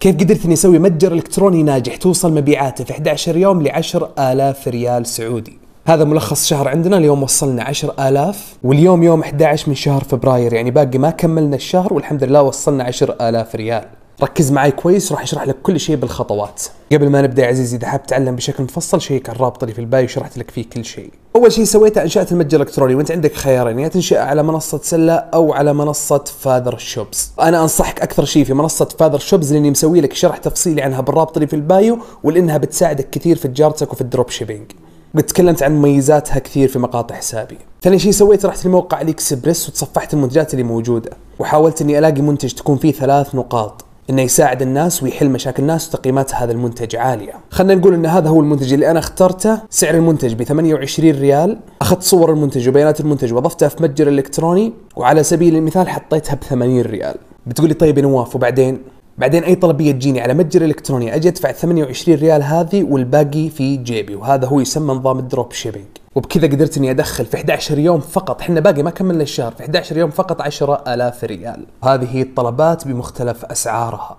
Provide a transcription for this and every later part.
كيف قدرت اني اسوي متجر الكتروني ناجح توصل مبيعاته في 11 يوم ل 10000 ريال سعودي هذا ملخص شهر عندنا اليوم وصلنا 10000 واليوم يوم 11 من شهر فبراير يعني باقي ما كملنا الشهر والحمد لله وصلنا 10000 ريال ركز معي كويس راح اشرح لك كل شيء بالخطوات قبل ما نبدا يا عزيزي اذا حاب تتعلم بشكل مفصل شيك على الرابط اللي في البايو شرحت لك فيه كل شيء اول شيء سويته انشات المتجر الالكتروني وانت عندك خيارين يا تنشئه على منصه سله او على منصه فاذر شوبز انا انصحك اكثر شيء في منصه فاذر شوبز لاني مسوي لك شرح تفصيلي عنها بالرابط اللي في البايو ولانها بتساعدك كثير في تجارتك وفي الدروب شيبينج وتكلمت عن مميزاتها كثير في مقاطع حسابي ثاني شيء سويت رحت لموقع الاكسبرس وتصفحت المنتجات اللي موجوده وحاولت اني الاقي منتج تكون فيه ثلاث نقاط انه يساعد الناس ويحل مشاكل الناس وتقييمات هذا المنتج عاليه خلينا نقول ان هذا هو المنتج اللي انا اخترته سعر المنتج ب 28 ريال اخذت صور المنتج وبيانات المنتج وضفتها في متجر الكتروني وعلى سبيل المثال حطيتها ب 80 ريال بتقولي طيب يا نواف وبعدين بعدين اي طلبيه تجيني على متجر الكتروني اجي ادفع 28 ريال هذه والباقي في جيبي وهذا هو يسمى نظام الدروب شيبينج وبكذا قدرت اني ادخل في 11 يوم فقط احنا باقي ما كملنا الشهر في 11 يوم فقط 10000 ريال هذه الطلبات بمختلف اسعارها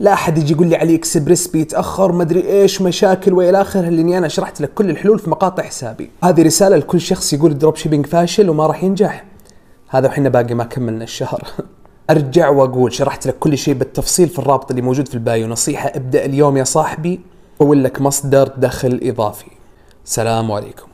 لا احد يجي يقول لي علي اكسبريس بيتاخر مدري ايش مشاكل والى اخره لاني انا شرحت لك كل الحلول في مقاطع حسابي هذه رساله لكل شخص يقول الدروب شيبينج فاشل وما راح ينجح هذا وحنا باقي ما كملنا الشهر ارجع واقول شرحت لك كل شيء بالتفصيل في الرابط اللي موجود في البايو نصيحه ابدا اليوم يا صاحبي اقول لك مصدر دخل اضافي سلام عليكم